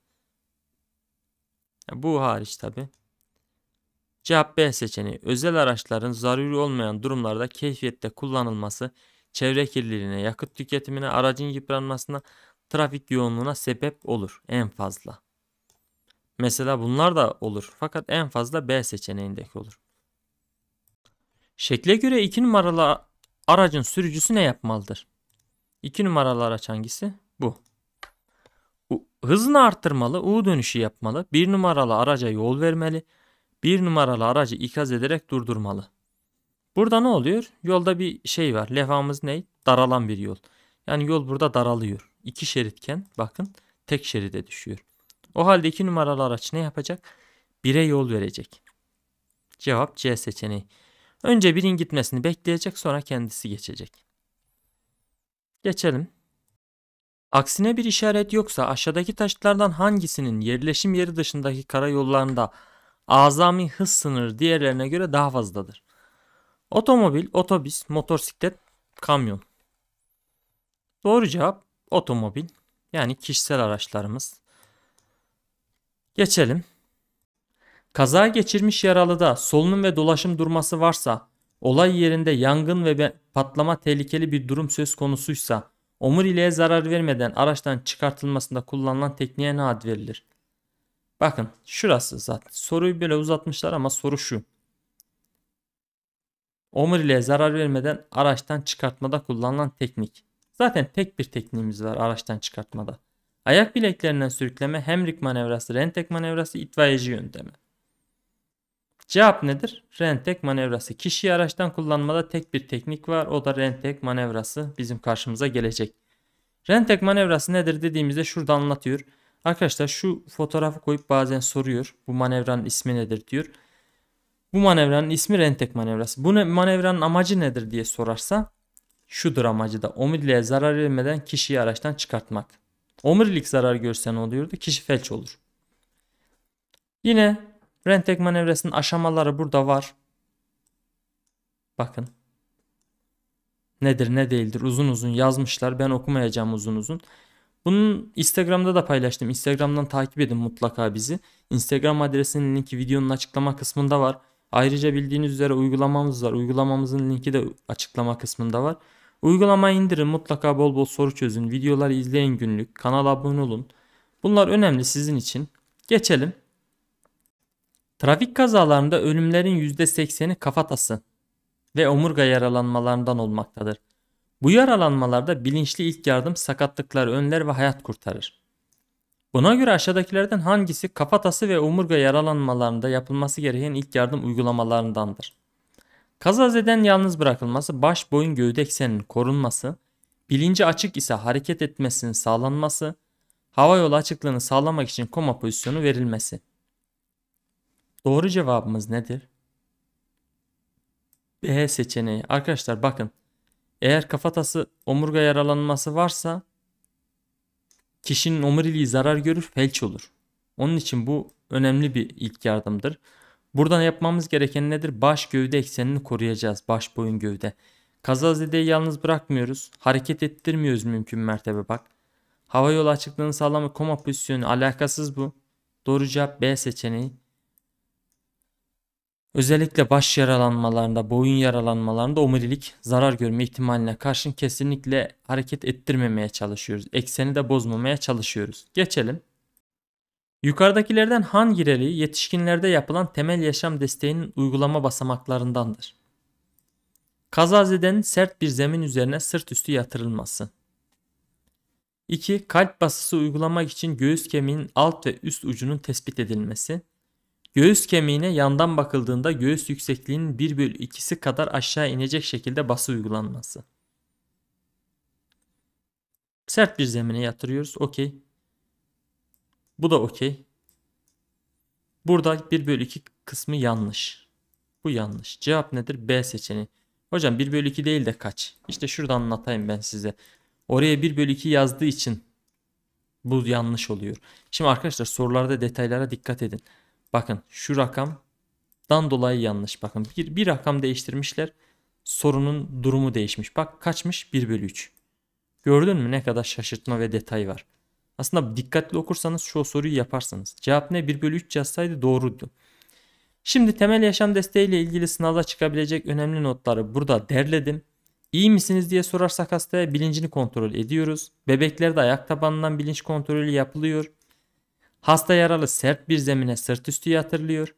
Bu hariç tabi. Cevap B seçeneği. Özel araçların zaruri olmayan durumlarda keyfiyette kullanılması çevre kirliliğine, yakıt tüketimine, aracın yıpranmasına, trafik yoğunluğuna sebep olur en fazla. Mesela bunlar da olur fakat en fazla B seçeneğindeki olur. Şekle göre 2 numaralı aracın sürücüsü ne yapmalıdır? 2 numaralı araç hangisi? Bu. Hızını arttırmalı, U dönüşü yapmalı, 1 numaralı araca yol vermeli, 1 numaralı aracı ikaz ederek durdurmalı. Burada ne oluyor? Yolda bir şey var. Levhamız ne? Daralan bir yol. Yani yol burada daralıyor. İki şeritken bakın tek şeride düşüyor. O halde iki numaralı araç ne yapacak? Bire yol verecek. Cevap C seçeneği. Önce birin gitmesini bekleyecek sonra kendisi geçecek. Geçelim. Aksine bir işaret yoksa aşağıdaki taşıtlardan hangisinin yerleşim yeri dışındaki karayollarında azami hız sınırı diğerlerine göre daha fazladır? Otomobil, otobüs, motosiklet, kamyon. Doğru cevap otomobil. Yani kişisel araçlarımız. Geçelim. Kaza geçirmiş yaralıda solunum ve dolaşım durması varsa, olay yerinde yangın ve patlama tehlikeli bir durum söz konusuysa, omuriliğe zarar vermeden araçtan çıkartılmasında kullanılan tekniğe ne ad verilir? Bakın şurası zaten. Soruyu böyle uzatmışlar ama soru şu. Omuriliğe zarar vermeden araçtan çıkartmada kullanılan teknik. Zaten tek bir tekniğimiz var araçtan çıkartmada. Ayak bileklerinden sürükleme, hemrik manevrası, rentek manevrası, itfaiyeci yöntemi. Cevap nedir? Rentek manevrası. Kişiyi araçtan kullanmada tek bir teknik var. O da rentek manevrası bizim karşımıza gelecek. Rentek manevrası nedir dediğimizde şurada anlatıyor. Arkadaşlar şu fotoğrafı koyup bazen soruyor. Bu manevranın ismi nedir diyor. Bu manevranın ismi Rentek manevrası. Bu ne, manevranın amacı nedir diye sorarsa şudur amacı da omuriliğe zarar vermeden kişiyi araçtan çıkartmak. Omurilik zarar görse ne oluyordu? Kişi felç olur. Yine Rentek manevrasının aşamaları burada var. Bakın. Nedir ne değildir uzun uzun yazmışlar. Ben okumayacağım uzun uzun. Bunun Instagram'da da paylaştım. Instagram'dan takip edin mutlaka bizi. Instagram adresinin linki videonun açıklama kısmında var. Ayrıca bildiğiniz üzere uygulamamız var. Uygulamamızın linki de açıklama kısmında var. Uygulamayı indirin mutlaka bol bol soru çözün. Videoları izleyin günlük. Kanala abone olun. Bunlar önemli sizin için. Geçelim. Trafik kazalarında ölümlerin %80'i kafatası ve omurga yaralanmalarından olmaktadır. Bu yaralanmalarda bilinçli ilk yardım sakatlıkları önler ve hayat kurtarır. Buna göre aşağıdakilerden hangisi kafatası ve omurga yaralanmalarında yapılması gereken ilk yardım uygulamalarındandır? Kazazeden yalnız bırakılması, baş boyun gövde ekseninin korunması, bilinci açık ise hareket etmesinin sağlanması, hava yolu açıklığını sağlamak için koma pozisyonu verilmesi. Doğru cevabımız nedir? B seçeneği. Arkadaşlar bakın. Eğer kafatası omurga yaralanması varsa kişinin omuriliği zarar görür, felç olur. Onun için bu önemli bir ilk yardımdır. Buradan yapmamız gereken nedir? Baş gövde eksenini koruyacağız. Baş boyun gövde. Kazazedeyi yalnız bırakmıyoruz. Hareket ettirmiyoruz mümkün mertebe bak. Hava yolu açıklığını sağlama koma pozisyonu alakasız bu. Doğru cevap B seçeneği. Özellikle baş yaralanmalarında, boyun yaralanmalarında omurilik zarar görme ihtimaline karşın kesinlikle hareket ettirmemeye çalışıyoruz. Ekseni de bozmamaya çalışıyoruz. Geçelim. Yukarıdakilerden hangileri yetişkinlerde yapılan temel yaşam desteğinin uygulama basamaklarındandır? Kazazeden sert bir zemin üzerine sırt üstü yatırılması. 2. Kalp basısı uygulamak için göğüs kemiğinin alt ve üst ucunun tespit edilmesi. Göğüs kemiğine yandan bakıldığında göğüs yüksekliğinin 1 bölü 2'si kadar aşağı inecek şekilde bası uygulanması. Sert bir zemine yatırıyoruz. Okey. Bu da okey. Burada 1 bölü 2 kısmı yanlış. Bu yanlış. Cevap nedir? B seçeneği. Hocam 1 bölü 2 değil de kaç? İşte şuradan anlatayım ben size. Oraya 1 bölü 2 yazdığı için bu yanlış oluyor. Şimdi arkadaşlar sorularda detaylara dikkat edin. Bakın şu rakamdan dolayı yanlış. Bakın bir, bir rakam değiştirmişler. Sorunun durumu değişmiş. Bak kaçmış 1 bölü 3. Gördün mü ne kadar şaşırtma ve detay var. Aslında dikkatli okursanız şu soruyu yaparsınız. Cevap ne 1 bölü 3 yazsaydı doğruydu. Şimdi temel yaşam desteği ile ilgili sınavda çıkabilecek önemli notları burada derledim. İyi misiniz diye sorarsak hastaya bilincini kontrol ediyoruz. Bebeklerde ayak tabanından bilinç kontrolü yapılıyor. Hasta yaralı sert bir zemine sırt üstü yatırılıyor.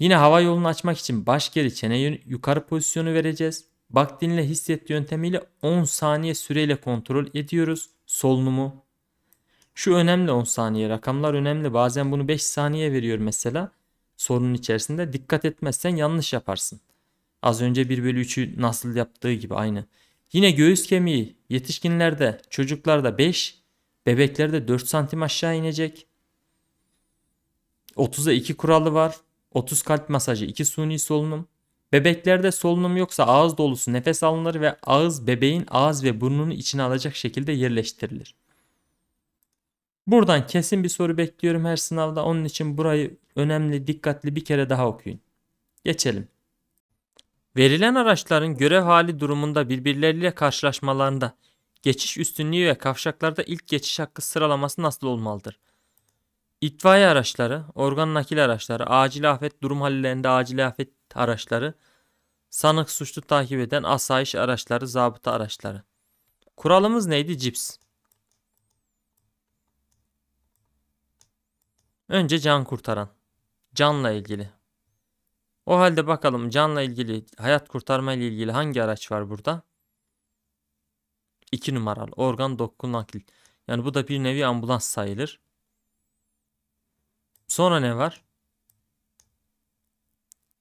Yine hava yolunu açmak için baş geri çene yukarı pozisyonu vereceğiz. Baktinle dinle hisset yöntemiyle 10 saniye süreyle kontrol ediyoruz solunumu. Şu önemli 10 saniye rakamlar önemli. Bazen bunu 5 saniye veriyor mesela sorunun içerisinde. Dikkat etmezsen yanlış yaparsın. Az önce 1 bölü 3'ü nasıl yaptığı gibi aynı. Yine göğüs kemiği yetişkinlerde, çocuklarda 5, bebeklerde 4 santim aşağı inecek. 30'a 2 kuralı var. 30 kalp masajı 2 suni solunum. Bebeklerde solunum yoksa ağız dolusu nefes alınır ve ağız bebeğin ağız ve burnunu içine alacak şekilde yerleştirilir. Buradan kesin bir soru bekliyorum her sınavda. Onun için burayı önemli, dikkatli bir kere daha okuyun. Geçelim. Verilen araçların görev hali durumunda birbirleriyle karşılaşmalarında geçiş üstünlüğü ve kavşaklarda ilk geçiş hakkı sıralaması nasıl olmalıdır? İtfaiye araçları, organ nakil araçları, acil afet durum hallerinde acil afet araçları, sanık suçlu takip eden asayiş araçları, zabıta araçları. Kuralımız neydi? Cips. Önce can kurtaran. Canla ilgili. O halde bakalım canla ilgili, hayat kurtarma ile ilgili hangi araç var burada? 2 numaralı organ doku Yani bu da bir nevi ambulans sayılır. Sonra ne var?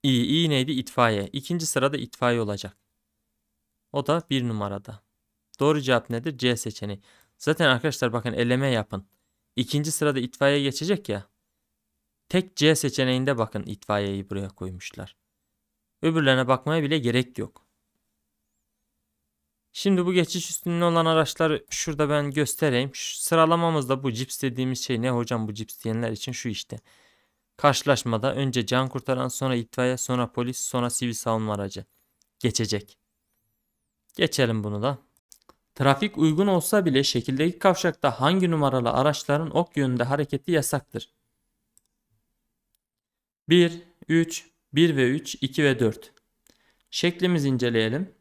İyi. İyi neydi? İtfaiye. İkinci sırada itfaiye olacak. O da bir numarada. Doğru cevap nedir? C seçeneği. Zaten arkadaşlar bakın eleme yapın. İkinci sırada itfaiye geçecek ya. Tek C seçeneğinde bakın itfaiyeyi buraya koymuşlar. Öbürlerine bakmaya bile gerek yok. Şimdi bu geçiş üstünlüğü olan araçları şurada ben göstereyim. Şu sıralamamızda bu cips dediğimiz şey ne hocam bu cips diyenler için şu işte. Karşılaşmada önce can kurtaran sonra itfaiye sonra polis sonra sivil savunma aracı geçecek. Geçelim bunu da. Trafik uygun olsa bile şekildeki kavşakta hangi numaralı araçların ok yönünde hareketi yasaktır? 1, 3, 1 ve 3, 2 ve 4. Şeklimizi inceleyelim.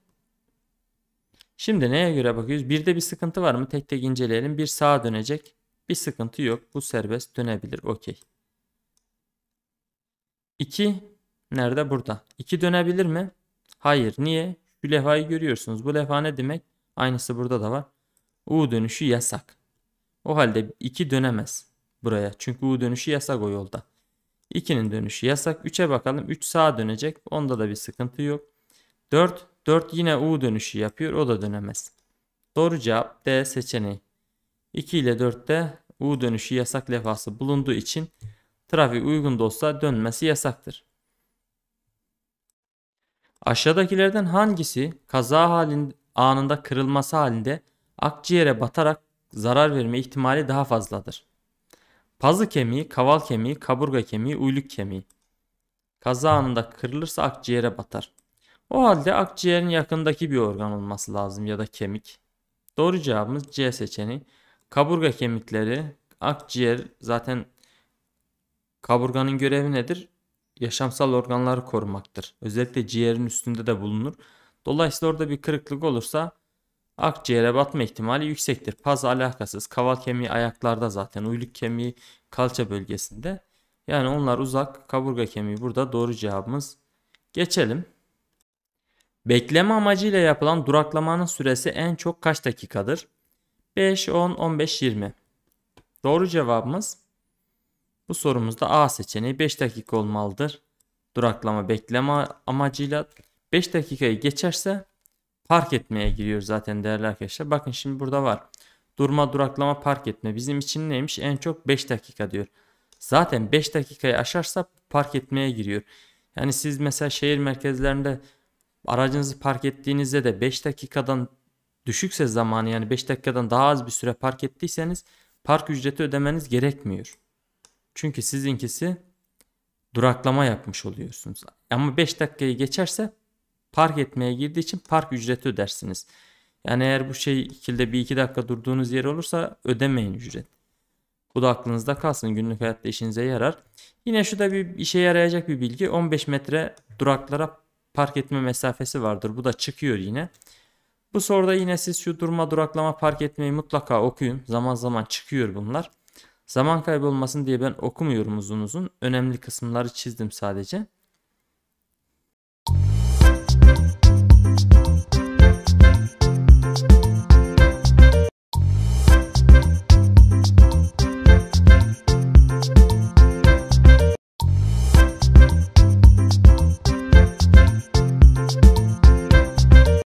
Şimdi neye göre bakıyoruz? Birde bir sıkıntı var mı? Tek tek inceleyelim. Bir sağa dönecek. Bir sıkıntı yok. Bu serbest dönebilir. Okey. 2 nerede? Burada. 2 dönebilir mi? Hayır. Niye? Şu levhayı görüyorsunuz. Bu levha ne demek? Aynısı burada da var. U dönüşü yasak. O halde 2 dönemez buraya. Çünkü U dönüşü yasak o yolda. 2'nin dönüşü yasak. 3'e bakalım. 3 sağa dönecek. Onda da bir sıkıntı yok. 4 4 yine U dönüşü yapıyor. O da dönemez. Doğru cevap D seçeneği. 2 ile 4'te U dönüşü yasak levhası bulunduğu için trafik uygun da olsa dönmesi yasaktır. Aşağıdakilerden hangisi kaza halinde, anında kırılması halinde akciğere batarak zarar verme ihtimali daha fazladır? Pazı kemiği, kaval kemiği, kaburga kemiği, uyluk kemiği. Kaza anında kırılırsa akciğere batar. O halde akciğerin yakındaki bir organ olması lazım ya da kemik. Doğru cevabımız C seçeni. Kaburga kemikleri, akciğer zaten kaburganın görevi nedir? Yaşamsal organları korumaktır. Özellikle ciğerin üstünde de bulunur. Dolayısıyla orada bir kırıklık olursa akciğere batma ihtimali yüksektir. Paz alakasız. Kaval kemiği ayaklarda zaten. Uyluk kemiği kalça bölgesinde. Yani onlar uzak. Kaburga kemiği burada doğru cevabımız. Geçelim. Bekleme amacıyla yapılan duraklamanın süresi en çok kaç dakikadır? 5, 10, 15, 20. Doğru cevabımız bu sorumuzda A seçeneği 5 dakika olmalıdır. Duraklama bekleme amacıyla 5 dakikayı geçerse park etmeye giriyor zaten değerli arkadaşlar. Bakın şimdi burada var. Durma, duraklama, park etme. Bizim için neymiş? En çok 5 dakika diyor. Zaten 5 dakikayı aşarsa park etmeye giriyor. Yani siz mesela şehir merkezlerinde Aracınızı park ettiğinizde de 5 dakikadan düşükse zamanı yani 5 dakikadan daha az bir süre park ettiyseniz park ücreti ödemeniz gerekmiyor. Çünkü sizinkisi duraklama yapmış oluyorsunuz. Ama 5 dakikayı geçerse park etmeye girdiği için park ücreti ödersiniz. Yani eğer bu şekilde bir iki dakika durduğunuz yer olursa ödemeyin ücret. Bu da aklınızda kalsın günlük hayatta işinize yarar. Yine şu da bir işe yarayacak bir bilgi 15 metre duraklara park etme mesafesi vardır. Bu da çıkıyor yine. Bu soruda yine siz şu durma duraklama park etmeyi mutlaka okuyun. Zaman zaman çıkıyor bunlar. Zaman kaybı olmasın diye ben okumuyorum uzun uzun. Önemli kısımları çizdim sadece.